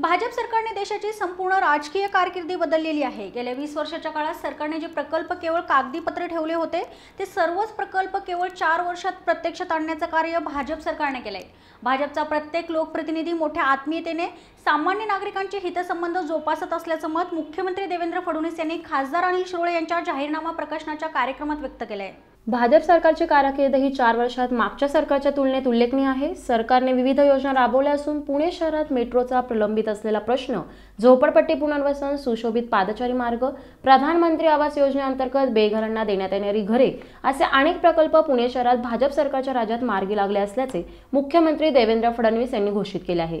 भाजप सरकारने देशाची संपूर्ण राजकीय कारकिर्दी बदललेली आहे गेल्या वीस वर्षाच्या काळात सरकारने जे प्रकल्प केवळ कागदी ठेवले होते ते सर्वच प्रकल्प केवळ चार वर्षात प्रत्यक्षात आणण्याचं कार्य भाजप सरकारने केलंय भाजपचा प्रत्येक लोकप्रतिनिधी मोठ्या आत्मीयतेने सामान्य नागरिकांचे हितसंबंध जोपासत असल्याचं मत मुख्यमंत्री देवेंद्र फडणवीस यांनी खासदार अनिल शिरोळे यांच्या जाहीरनामा प्रकाशनाच्या कार्यक्रमात व्यक्त केलं आहे भाजप सरकारची कारकीर्द ही चार वर्षात मागच्या सरकारच्या तुलनेत उल्लेखनीय आहे सरकारने विविध योजना राबवल्या असून पुणे शहरात मेट्रोचा प्रलंबित असलेला प्रश्न झोपडपट्टी पुनर्वसन सुशोभित पादचारी मार्ग प्रधानमंत्री आवास योजनेअंतर्गत बेघरांना देण्यात येणारी घरे असे अनेक प्रकल्प पुणे शहरात भाजप सरकारच्या राज्यात मार्गी लागले असल्याचे मुख्यमंत्री देवेंद्र फडणवीस यांनी घोषित केले आहे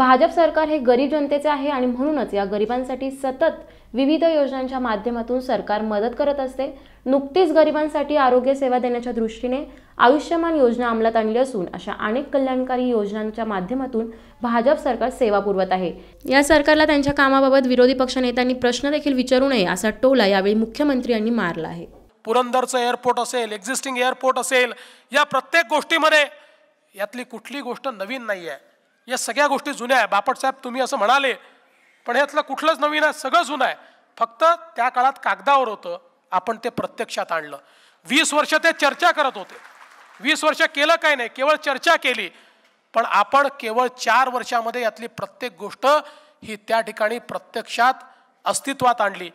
भाजप सरकार हे गरीब जनतेचे आहे आणि म्हणूनच या गरिबांसाठी सतत विविध योजनांच्या माध्यमातून सरकार मदत करत असते नुकतीच गरिबांसाठी आरोग्य सेवा देण्याच्या दृष्टीने आयुष्यमान योजना अंमलात आणली असून अशा अनेक कल्याणकारी योजनांच्या माध्यमातून भाजप सरकार सेवा पुरवत आहे या सरकारला त्यांच्या कामाबाबत विरोधी पक्षनेत्यांनी प्रश्न देखील विचारू नये असा टोला यावेळी मुख्यमंत्र्यांनी मारला आहे पुरंदरचं एअरपोर्ट असेल एक्झिस्टिंग एअरपोर्ट असेल या प्रत्येक गोष्टीमध्ये यातली कुठली गोष्ट नवीन नाही आहे या सगळ्या गोष्टी जुन्या आहे साहेब तुम्ही असं म्हणाले पण यातलं कुठलंच नवीन आहे सगळं जुनं आहे फक्त त्या काळात कागदावर होतं आपण ते प्रत्यक्षात आणलं वीस वर्ष ते चर्चा करत होते वीस वर्ष केलं काय नाही केवळ चर्चा केली पण आपण केवळ चार वर्षामध्ये यातली प्रत्येक गोष्ट ही त्या ठिकाणी प्रत्यक्षात अस्तित्वात आणली